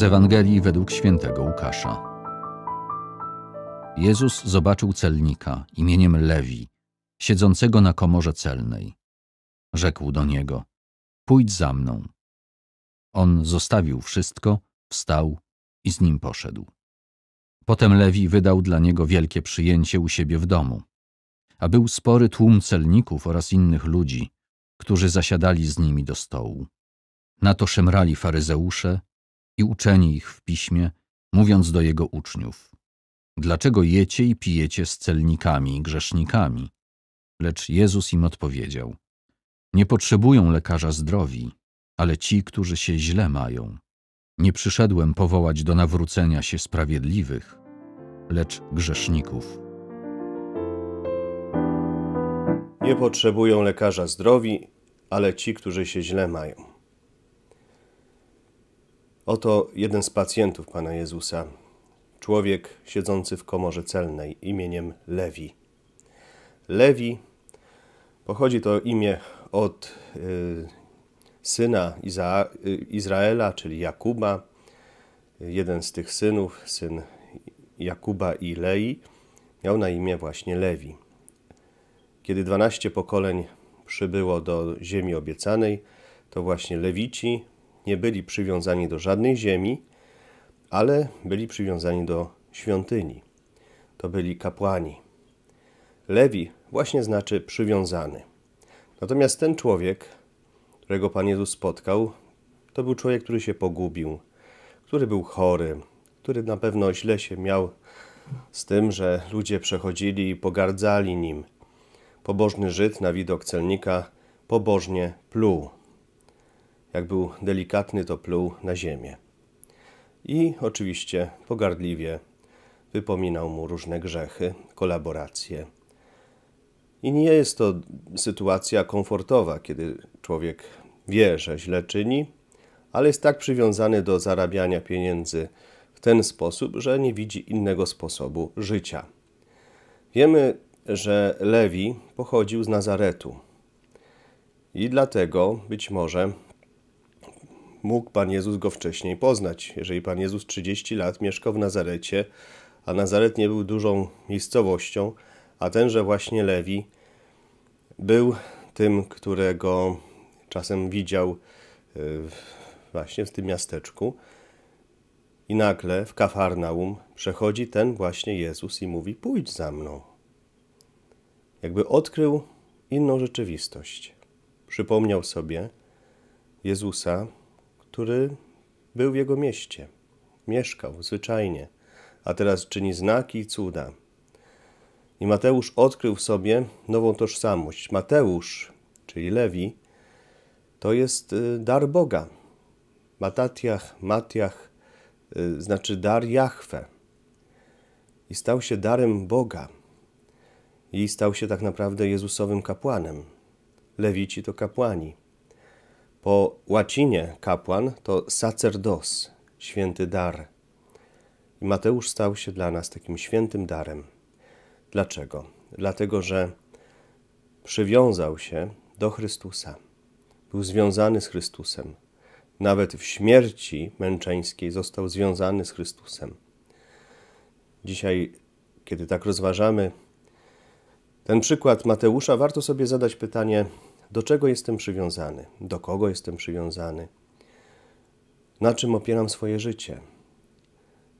Z Ewangelii według świętego Łukasza. Jezus zobaczył celnika imieniem Lewi, siedzącego na komorze celnej. Rzekł do niego: Pójdź za mną. On zostawił wszystko, wstał i z nim poszedł. Potem Lewi wydał dla niego wielkie przyjęcie u siebie w domu, a był spory tłum celników oraz innych ludzi, którzy zasiadali z nimi do stołu. Na to szemrali faryzeusze i uczeni ich w piśmie, mówiąc do jego uczniów: Dlaczego jecie i pijecie z celnikami, grzesznikami? Lecz Jezus im odpowiedział: Nie potrzebują lekarza zdrowi, ale ci, którzy się źle mają. Nie przyszedłem powołać do nawrócenia się sprawiedliwych, lecz grzeszników. Nie potrzebują lekarza zdrowi, ale ci, którzy się źle mają. Oto jeden z pacjentów Pana Jezusa, człowiek siedzący w komorze celnej imieniem Lewi. Lewi pochodzi to imię od y, syna Iza y, Izraela, czyli Jakuba, jeden z tych synów, syn Jakuba i Lei, miał na imię właśnie Lewi. Kiedy 12 pokoleń przybyło do ziemi obiecanej, to właśnie Lewici nie byli przywiązani do żadnej ziemi, ale byli przywiązani do świątyni. To byli kapłani. Lewi właśnie znaczy przywiązany. Natomiast ten człowiek, którego Pan Jezus spotkał, to był człowiek, który się pogubił, który był chory, który na pewno źle się miał z tym, że ludzie przechodzili i pogardzali nim. Pobożny Żyd na widok celnika pobożnie pluł. Jak był delikatny, to pluł na ziemię. I oczywiście pogardliwie wypominał mu różne grzechy, kolaboracje. I nie jest to sytuacja komfortowa, kiedy człowiek wie, że źle czyni, ale jest tak przywiązany do zarabiania pieniędzy w ten sposób, że nie widzi innego sposobu życia. Wiemy, że Lewi pochodził z Nazaretu i dlatego być może mógł Pan Jezus go wcześniej poznać. Jeżeli Pan Jezus 30 lat mieszkał w Nazarecie, a Nazaret nie był dużą miejscowością, a tenże właśnie Lewi był tym, którego czasem widział e, właśnie w tym miasteczku. I nagle w Kafarnaum przechodzi ten właśnie Jezus i mówi: Pójdź za mną. Jakby odkrył inną rzeczywistość. Przypomniał sobie Jezusa, który był w jego mieście, mieszkał zwyczajnie, a teraz czyni znaki i cuda. I Mateusz odkrył w sobie nową tożsamość. Mateusz, czyli Lewi, to jest y, dar Boga. Matatiach, Matiach, y, znaczy dar Jahwe. I stał się darem Boga. I stał się tak naprawdę Jezusowym kapłanem. Lewici to kapłani. Po łacinie kapłan to sacerdos, święty dar. I Mateusz stał się dla nas takim świętym darem. Dlaczego? Dlatego, że przywiązał się do Chrystusa. Był związany z Chrystusem. Nawet w śmierci męczeńskiej został związany z Chrystusem. Dzisiaj, kiedy tak rozważamy ten przykład Mateusza, warto sobie zadać pytanie, do czego jestem przywiązany, do kogo jestem przywiązany, na czym opieram swoje życie,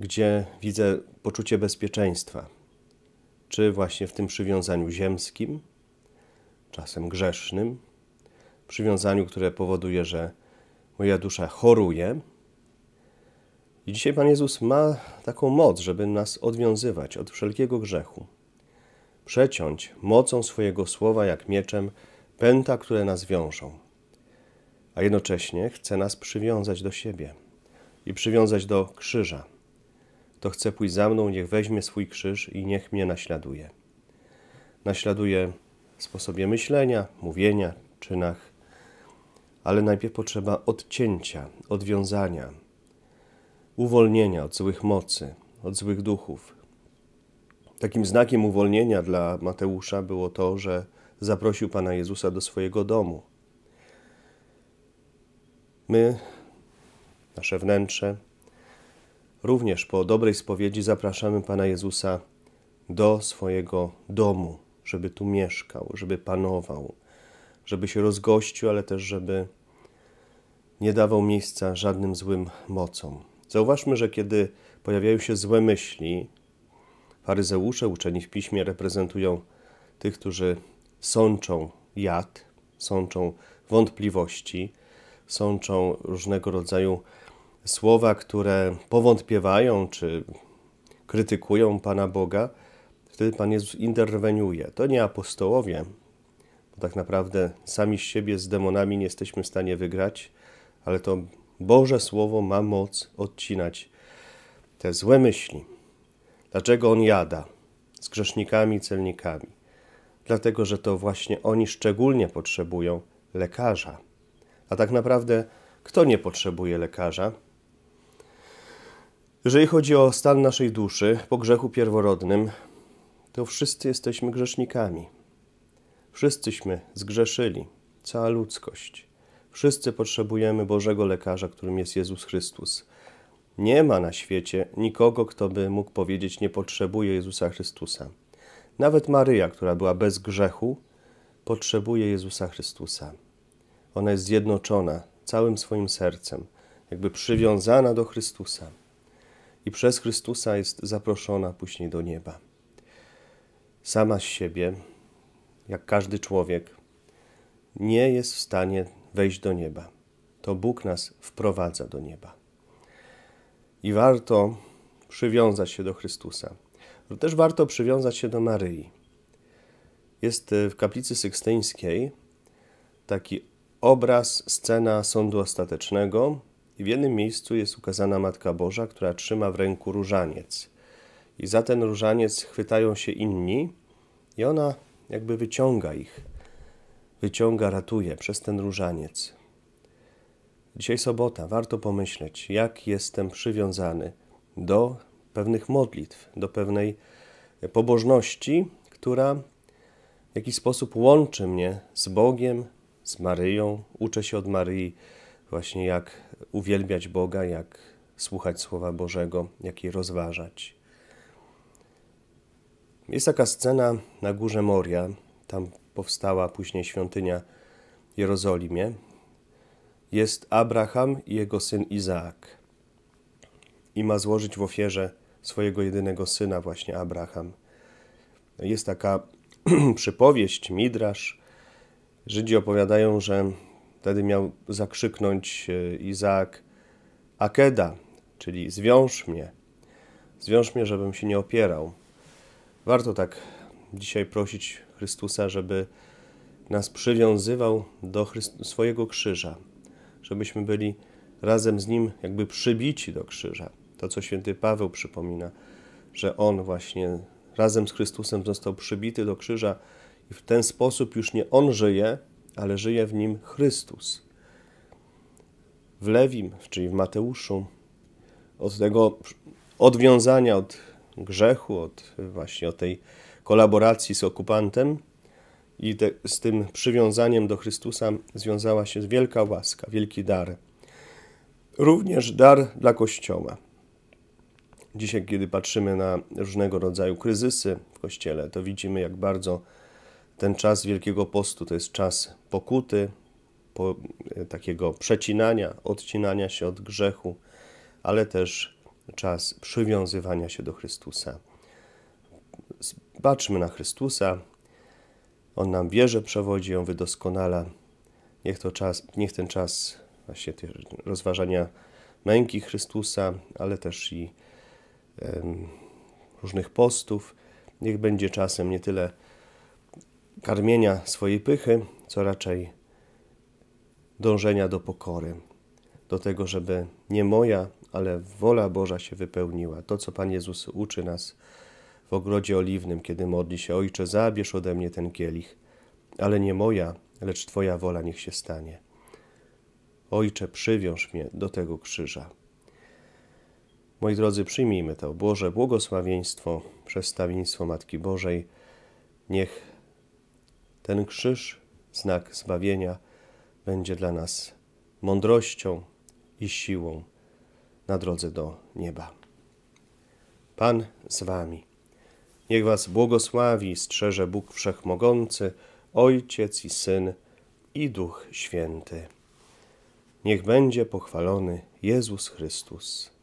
gdzie widzę poczucie bezpieczeństwa, czy właśnie w tym przywiązaniu ziemskim, czasem grzesznym, przywiązaniu, które powoduje, że moja dusza choruje. I dzisiaj Pan Jezus ma taką moc, żeby nas odwiązywać od wszelkiego grzechu, przeciąć mocą swojego słowa jak mieczem pęta, które nas wiążą, a jednocześnie chce nas przywiązać do siebie i przywiązać do krzyża. To chce pójść za mną, niech weźmie swój krzyż i niech mnie naśladuje. Naśladuje w sposobie myślenia, mówienia, czynach, ale najpierw potrzeba odcięcia, odwiązania, uwolnienia od złych mocy, od złych duchów. Takim znakiem uwolnienia dla Mateusza było to, że zaprosił Pana Jezusa do swojego domu. My, nasze wnętrze, również po dobrej spowiedzi zapraszamy Pana Jezusa do swojego domu, żeby tu mieszkał, żeby panował, żeby się rozgościł, ale też żeby nie dawał miejsca żadnym złym mocom. Zauważmy, że kiedy pojawiają się złe myśli, faryzeusze uczeni w piśmie reprezentują tych, którzy sączą jad, sączą wątpliwości, sączą różnego rodzaju słowa, które powątpiewają czy krytykują Pana Boga, wtedy Pan Jezus interweniuje. To nie apostołowie, bo tak naprawdę sami z siebie z demonami nie jesteśmy w stanie wygrać, ale to Boże Słowo ma moc odcinać te złe myśli. Dlaczego on jada z grzesznikami celnikami? dlatego że to właśnie oni szczególnie potrzebują lekarza. A tak naprawdę, kto nie potrzebuje lekarza? Jeżeli chodzi o stan naszej duszy po grzechu pierworodnym, to wszyscy jesteśmy grzesznikami. Wszyscyśmy zgrzeszyli, cała ludzkość. Wszyscy potrzebujemy Bożego lekarza, którym jest Jezus Chrystus. Nie ma na świecie nikogo, kto by mógł powiedzieć: Nie potrzebuje Jezusa Chrystusa. Nawet Maryja, która była bez grzechu, potrzebuje Jezusa Chrystusa. Ona jest zjednoczona całym swoim sercem, jakby przywiązana do Chrystusa. I przez Chrystusa jest zaproszona później do nieba. Sama z siebie, jak każdy człowiek, nie jest w stanie wejść do nieba. To Bóg nas wprowadza do nieba. I warto przywiązać się do Chrystusa to też warto przywiązać się do Maryi. Jest e, w kaplicy sykstyńskiej taki obraz, scena sądu ostatecznego i w jednym miejscu jest ukazana Matka Boża, która trzyma w ręku różaniec. I za ten różaniec chwytają się inni i ona jakby wyciąga ich. Wyciąga, ratuje przez ten różaniec. Dzisiaj sobota, warto pomyśleć, jak jestem przywiązany do pewnych modlitw, do pewnej pobożności, która w jakiś sposób łączy mnie z Bogiem, z Maryją. Uczę się od Maryi właśnie jak uwielbiać Boga, jak słuchać Słowa Bożego, jak je rozważać. Jest taka scena na górze Moria, tam powstała później świątynia w Jerozolimie. Jest Abraham i jego syn Izaak i ma złożyć w ofierze swojego jedynego syna, właśnie Abraham. Jest taka przypowieść, midrasz. Żydzi opowiadają, że wtedy miał zakrzyknąć e, Izaak Akeda, czyli zwiąż mnie, zwiąż mnie, żebym się nie opierał. Warto tak dzisiaj prosić Chrystusa, żeby nas przywiązywał do Chryst swojego krzyża, żebyśmy byli razem z Nim jakby przybici do krzyża. To, co święty Paweł przypomina, że on właśnie razem z Chrystusem został przybity do krzyża i w ten sposób już nie on żyje, ale żyje w nim Chrystus. W Lewim, czyli w Mateuszu, od tego odwiązania od grzechu, od właśnie od tej kolaboracji z okupantem i te, z tym przywiązaniem do Chrystusa związała się wielka łaska, wielki dar. Również dar dla Kościoła. Dzisiaj, kiedy patrzymy na różnego rodzaju kryzysy w Kościele, to widzimy, jak bardzo ten czas Wielkiego Postu to jest czas pokuty, po, e, takiego przecinania, odcinania się od grzechu, ale też czas przywiązywania się do Chrystusa. Patrzmy na Chrystusa. On nam bierze, przewodzi, on wydoskonala. Niech, to czas, niech ten czas właśnie rozważania męki Chrystusa, ale też i różnych postów. Niech będzie czasem nie tyle karmienia swojej pychy, co raczej dążenia do pokory, do tego, żeby nie moja, ale wola Boża się wypełniła. To, co Pan Jezus uczy nas w ogrodzie oliwnym, kiedy modli się: Ojcze, zabierz ode mnie ten kielich, ale nie moja, lecz Twoja wola niech się stanie. Ojcze, przywiąż mnie do tego krzyża. Moi drodzy, przyjmijmy to Boże błogosławieństwo, przestawieństwo Matki Bożej. Niech ten krzyż, znak zbawienia, będzie dla nas mądrością i siłą na drodze do nieba. Pan z Wami. Niech Was błogosławi, i strzeże Bóg Wszechmogący, Ojciec i Syn i Duch Święty. Niech będzie pochwalony Jezus Chrystus.